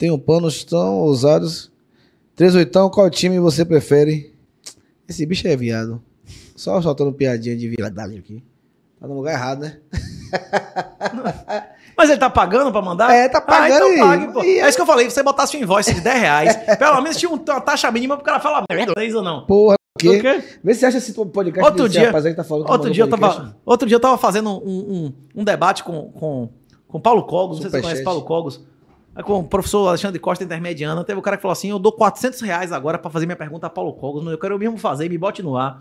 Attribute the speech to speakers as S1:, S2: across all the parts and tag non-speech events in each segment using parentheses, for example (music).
S1: Tenho panos tão ousados. Três oitão, qual time você prefere? Esse bicho é viado. Só soltando piadinha de viado aqui. Tá no lugar
S2: errado, né? (laughs) Mas ele tá pagando pra mandar? É, tá pagando. Ah, então pague, pô. É isso que eu falei, você botasse um invoice de 10 reais, pelo menos tinha uma taxa mínima pro cara falar merda, é ou não? Porra, o quê? Vê se acha esse podcast outro dia, rapaz aí que tá falando outro dia eu tava, né? Outro dia eu tava fazendo um, um, um debate com, com, com Paulo Cogos, Super não sei se você conhece Paulo Cogos. É com o professor Alexandre Costa, intermediano, teve o um cara que falou assim: Eu dou 400 reais agora para fazer minha pergunta a Paulo Cogos, eu quero eu mesmo fazer, me bote no ar.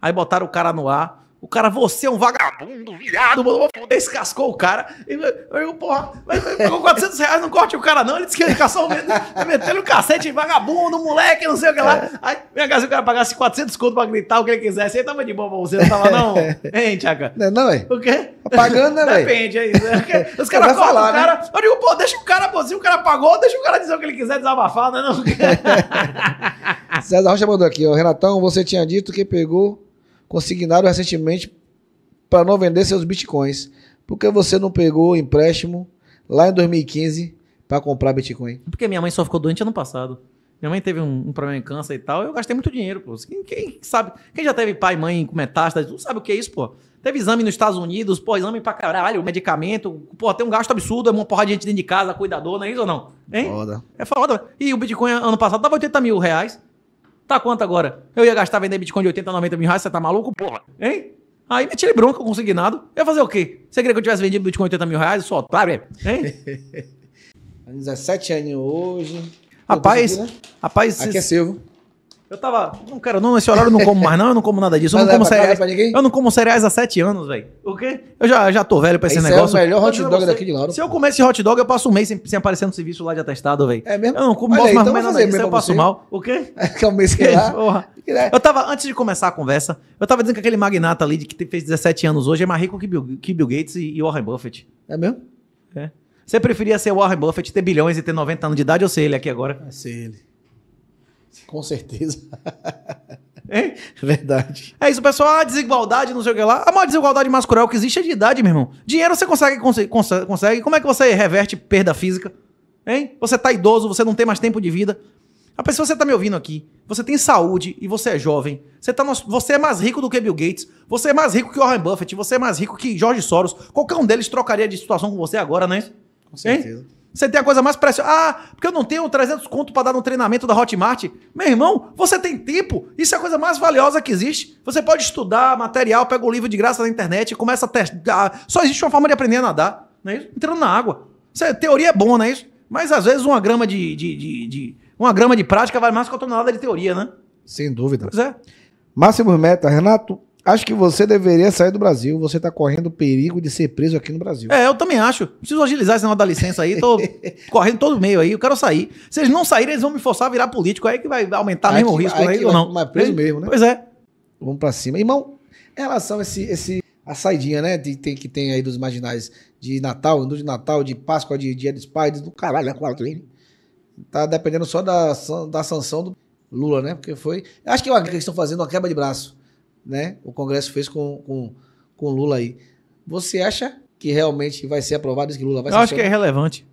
S2: Aí botaram o cara no ar. O cara, você é um vagabundo, virado, mano, descascou o cara. E, eu, porra, mas pagou 400 reais, não corte o cara não. Ele disse que ele caçou metendo o cacete, vagabundo, moleque, não sei o que lá. É. Aí, minha casa, o cara pagasse 400 conto pra gritar o que ele quisesse. Aí tava de boa pra você, não tava não? (laughs)
S1: É. Hein, Tchaca? Não, é não, velho.
S2: O quê? pagando, né, Depende, é isso. Né? (laughs) Os caras cortam o né? cara. Né? Eu digo, pô, deixa o cara, pô, se o cara pagou, deixa o cara dizer o que ele quiser, desabafar, né? não.
S1: (laughs) César Rocha mandou aqui, ó. Renatão, você tinha dito que pegou consignaram recentemente para não vender seus bitcoins. Por que você não pegou o empréstimo lá em 2015 para comprar bitcoin? É
S2: porque minha mãe só ficou doente ano passado. Minha mãe teve um, um, problema em câncer e tal, eu gastei muito dinheiro, pô. Quem, quem, sabe? Quem já teve pai e mãe com metástase, não sabe o que é isso, pô. Teve exame nos Estados Unidos, pô, exame pra caralho, medicamento, pô, tem um gasto absurdo, é uma porrada de gente dentro de casa, cuidador, não é isso ou não? Hein? Foda. É foda. E o Bitcoin ano passado tava 80 mil reais. Tá quanto agora? Eu ia gastar vender Bitcoin de 80, 90 mil reais, você tá maluco? Porra. Hein? Aí me ele bronca, nada. Eu ia fazer o quê? Você queria que eu tivesse vendido Bitcoin 80 mil reais? Eu sou otário, hein?
S1: 17
S2: (laughs) anos hoje. Rapaz, né? rapaz... Aqui é Silvio. Eu tava, não quero não, nesse horário eu não como mais não, eu não como nada disso. Eu não, é como cereais, eu não como cereais há sete anos, velho. O quê? Eu já, já tô velho pra esse, esse negócio. é o melhor hot dog daqui de Laura. Se eu comer esse hot dog, eu passo um mês sem, sem aparecer no serviço lá de atestado, velho. É mesmo? Eu não como, Olha boto mais então nada disso, eu passo você. mal. O quê? (laughs) É que é um mês que lá. Porra. Eu tava, antes de começar a conversa, eu tava dizendo que aquele magnata ali de que fez 17 anos hoje é mais rico que Bill, que Bill Gates e, e Warren Buffett. É mesmo? É. Você preferia ser Warren Buffett, ter bilhões e ter 90 anos de idade ou ser ele aqui agora? É ser ele. Com certeza. (laughs) Hein? (laughs) Verdade. É isso, pessoal. A desigualdade, não sei o que lá. A maior desigualdade masculina que existe é de idade, meu irmão. Dinheiro você consegue, consegue, consegue. Como é que você reverte perda física? Hein? Você tá idoso, você não tem mais tempo de vida. A pessoa você tá me ouvindo aqui, você tem saúde e você é jovem. Você, tá no... você é mais rico do que Bill Gates, você é mais rico que Warren Buffett, você é mais rico que George Soros. Qualquer um deles trocaria de situação com você agora, né? Com certeza. Hein? Você tem a coisa mais preciosa. Ah, porque eu não tenho 300 conto para dar no treinamento da Hotmart. Meu irmão, você tem tempo. Isso é a coisa mais valiosa que existe. Você pode estudar material, pega o livro de graça na internet, começa a testar. Só existe uma forma de aprender a nadar, não é isso? Entrando na água. É, teoria é bom, não é isso? Mas às vezes uma grama de, de, de, de uma grama de prática vale mais que uma tonelada de teoria, né? Sem dúvida. Pois é.
S1: Máximo Meta, Renato, Acho que você deveria sair do Brasil. Você está correndo o perigo de ser preso aqui no Brasil.
S2: É, eu também acho. Preciso agilizar esse negócio da licença aí. Tô (laughs) correndo todo meio aí. Eu quero sair. Se eles não saírem, eles vão me forçar a virar político. Aí que vai aumentar mesmo o risco aí, ou não. Mas preso mesmo, né? Pois é.
S1: Vamos para cima. Irmão,
S2: em relação a esse, esse a saidinha, né? De,
S1: tem, que tem aí dos marginais de Natal, de Natal, de Páscoa, de Dia dos Pais, do caralho, né? Tá dependendo só da, da sanção do Lula, né? Porque foi. Acho que é uma que eles estão fazendo uma quebra de braço né? O Congresso fez com, com, com Lula aí. Você acha que realmente vai ser aprovado isso que Lula vai Eu acho que é
S2: relevante.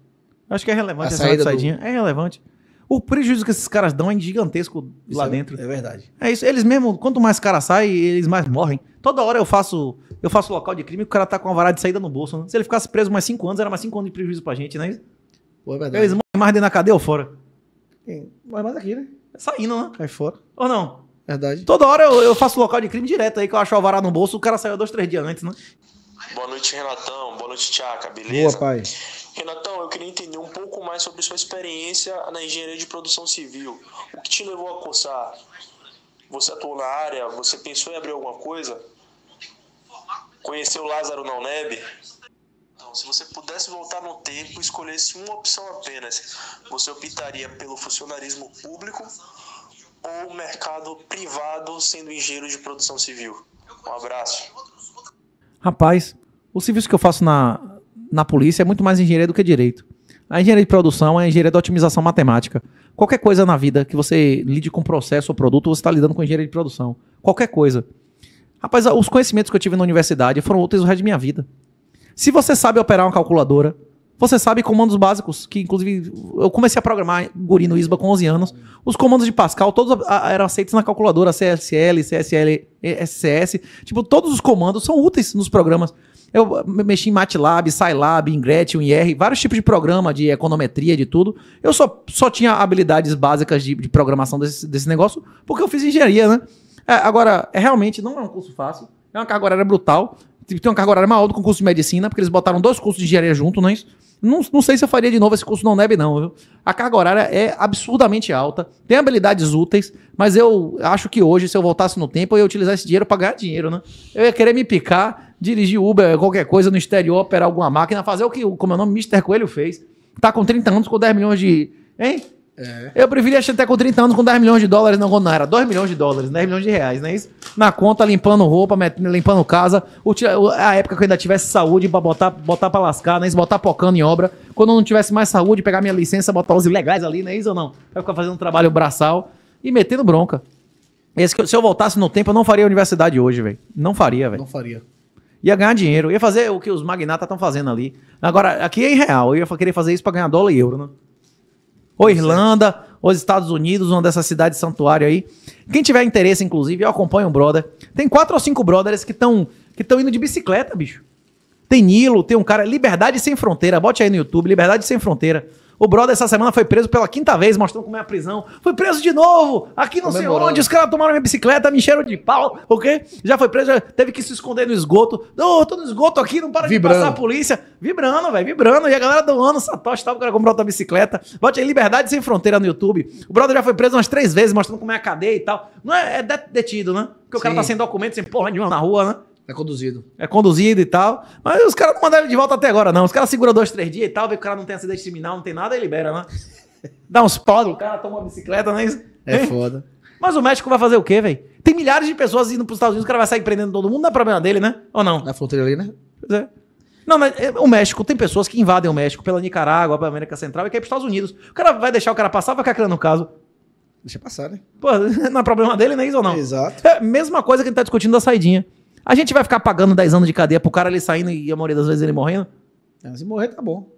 S2: Eu acho que é relevante A essa saída Do... É relevante. O prejuízo que esses caras dão é gigantesco isso lá é, dentro. É verdade. É isso. Eles mesmo, quanto mais cara sai, eles mais morrem. Toda hora eu faço eu faço local de crime e o cara tá com uma varada de saída no bolso. Né? Se ele ficasse preso mais cinco anos, era mais cinco anos de prejuízo pra gente, né? Pô, é verdade. Eles morrem mais dentro da cadeia ou fora? Tem, mais aqui, né? saindo, né? Cai fora. Ou não? Verdade. Toda hora eu, eu faço local de crime direto aí, que eu acho o alvará no bolso, o cara saiu dois, três dias antes, né? Boa noite, Renatão. Boa noite, Tiaca. Beleza? Boa, pai. Renatão, eu queria entender um pouco mais sobre sua experiência na engenharia de produção civil. O que te levou a cursar? Você atuou na área? Você pensou em abrir alguma coisa? Conheceu o Lázaro na UNEB? Então, se você pudesse voltar no tempo e escolhesse uma opção apenas, você optaria pelo funcionarismo público ou mercado privado sendo engenheiro de produção civil. Um abraço. Rapaz, o serviço que eu faço na, na polícia é muito mais engenharia do que direito. A engenharia de produção é a engenharia da otimização matemática. Qualquer coisa na vida que você lide com processo ou produto, você está lidando com engenharia de produção. Qualquer coisa. Rapaz, os conhecimentos que eu tive na universidade foram úteis o resto da minha vida. Se você sabe operar uma calculadora, você sabe comandos básicos, que inclusive eu comecei a programar guri no ISBA com 11 anos. Os comandos de Pascal, todos ah, ah, eram aceitos na calculadora, CSL, CSL, SCS. Tipo, todos os comandos são úteis nos programas. Eu ah, mexi em MATLAB, Scilab, Ingret, IR, vários tipos de programa, de econometria, de tudo. Eu só, só tinha habilidades básicas de, de programação desse, desse negócio, porque eu fiz engenharia, né? É, agora, é, realmente não é um curso fácil, é uma carga horária brutal, Tipo, tem uma carga horária maior do que um curso de medicina, porque eles botaram dois cursos de engenharia junto, não é isso? Não, não sei se eu faria de novo esse curso não neb não, viu? A carga horária é absurdamente alta, tem habilidades úteis, mas eu acho que hoje, se eu voltasse no tempo, eu ia utilizar esse dinheiro para ganhar dinheiro, né? Eu ia querer me picar, dirigir Uber, qualquer coisa no exterior, operar alguma máquina, fazer o que, como é o nome, Mr. Coelho fez. Tá com 30 anos, com 10 milhões de... Hein? É. Eu preferia até com 30 anos com 10 milhões de dólares, não, quando era 2 milhões de dólares, 10 milhões de reais, né? Isso, na conta, limpando roupa, limpando casa, a época que eu ainda tivesse saúde pra botar, botar pra lascar, né? Isso, botar pocando em obra. Quando eu não tivesse mais saúde, pegar minha licença, botar os ilegais ali, né? Isso ou não? Pra ficar fazendo um trabalho braçal e metendo bronca. Esse, se eu voltasse no tempo, eu não faria universidade hoje, velho. Não faria, velho. Não faria ia ganhar dinheiro, ia fazer o que os magnatas estão fazendo ali. Agora, aqui é em real, eu ia querer fazer isso para ganhar dólar e euro, né? ou é. Irlanda, ou os Estados Unidos, uma dessas cidades santuário aí. Quem tiver interesse, inclusive, eu acompanho um brother. Tem quatro ou cinco brothers que estão que indo de bicicleta, bicho. Tem Nilo, tem um cara, Liberdade Sem Fronteira, bote aí no YouTube, Liberdade Sem Fronteira. O brother essa semana foi preso pela quinta vez, mostrando como é a prisão. Foi preso de novo, aqui não sei onde. Os caras tomaram minha bicicleta, me encheram de pau, ok? Já foi preso, já teve que se esconder no esgoto. oh, tô no esgoto aqui, não para vibrando. de passar a polícia. Vibrando, velho, vibrando. E a galera doando ano, Satoshi tava, o cara comprou outra bicicleta. Bote aí Liberdade Sem Fronteira no YouTube. O brother já foi preso umas três vezes, mostrando como é a cadeia e tal. Não é, é detido, né? Porque o cara tá sem documento, sem porra nenhuma na rua, né? É conduzido. É conduzido e tal. Mas os caras não mandaram de volta até agora, não. Os caras seguram dois, três dias e tal, vê que o cara não tem acidente criminal, não tem nada, e libera, né? (laughs) Dá uns pau, o cara toma uma bicicleta, né? É foda. Mas o México vai fazer o quê, velho? Tem milhares de pessoas indo pros Estados Unidos, o cara vai sair prendendo todo mundo, não é problema dele, né? Ou não? Na fronteira ali, né? Pois é. Não, mas é, o México tem pessoas que invadem o México pela Nicarágua, pela América Central e quer ir pros Estados Unidos. O cara vai deixar o cara passar, vai ficar criando no caso. Deixa passar, né? Pô, (laughs) não é problema dele, né? Isso ou não? Exato. É, mesma coisa que a gente tá discutindo da saidinha. A gente vai ficar pagando 10 anos de cadeia pro cara ele saindo e a maioria das vezes ele morrendo? É, se morrer, tá bom.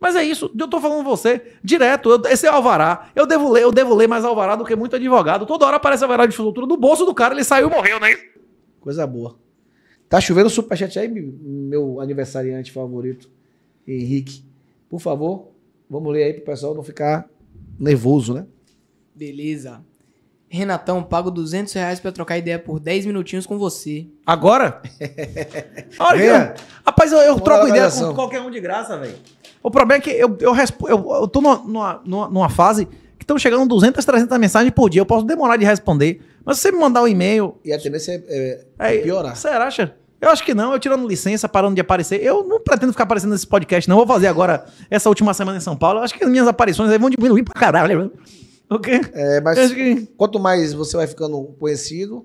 S2: Mas é isso, eu tô falando você, direto, eu, esse é alvará. Eu devo ler, eu devo ler mais alvará do que muito advogado. Toda hora aparece alvará de futuro do bolso do cara, ele saiu e morreu, né?
S1: Coisa boa. Tá chovendo superchat aí, meu aniversariante favorito, Henrique. Por favor, vamos ler aí pro pessoal não ficar nervoso, né? Beleza. Renatão, pago 200
S2: reais pra trocar ideia por 10 minutinhos com você. Agora? (laughs) Olha, rapaz, eu, eu troco ideia com qualquer um de graça, velho. O problema é que eu, eu, respo, eu, eu tô numa, numa, numa fase que estão chegando 200, 300 mensagens por dia. Eu posso demorar de responder. Mas se você me mandar um e-mail... E a tendência é, é, é piorar. Você acha? Eu acho que não, eu tirando licença, parando de aparecer. Eu não pretendo ficar aparecendo nesse podcast, não. Vou fazer agora essa última semana em São Paulo. Eu acho que as minhas aparições aí vão diminuir pra caralho. (laughs) Ok. É, mas que... quanto mais você vai ficando
S1: conhecido,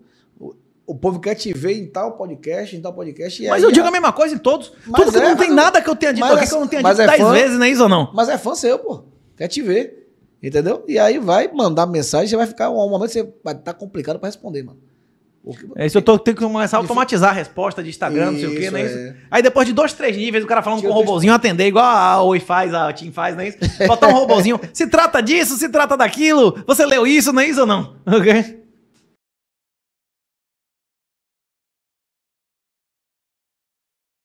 S1: o povo quer te ver em tal podcast, em tal podcast. mas eu digo a mesma coisa em todos. Mas Tudo que é, não tem nada que eu tenha dito aqui é, que eu não tenha dito é dez vezes, não é isso ou não? Mas é fã seu, pô. Quer te ver. Entendeu? E aí vai mandar mensagem, você vai ficar. Um momento você vai estar tá complicado para responder,
S2: mano. É isso, eu tô, tenho que começar a automatizar a resposta de Instagram, isso, não sei o quê, não é isso? É. Aí depois de dois, três níveis, o cara falando Tinha com um robozinho, atender, igual a Oi faz, a Tim faz, não é isso? Botar um robozinho, se trata disso, se trata daquilo, você leu isso, não é isso ou não? (laughs) Okay?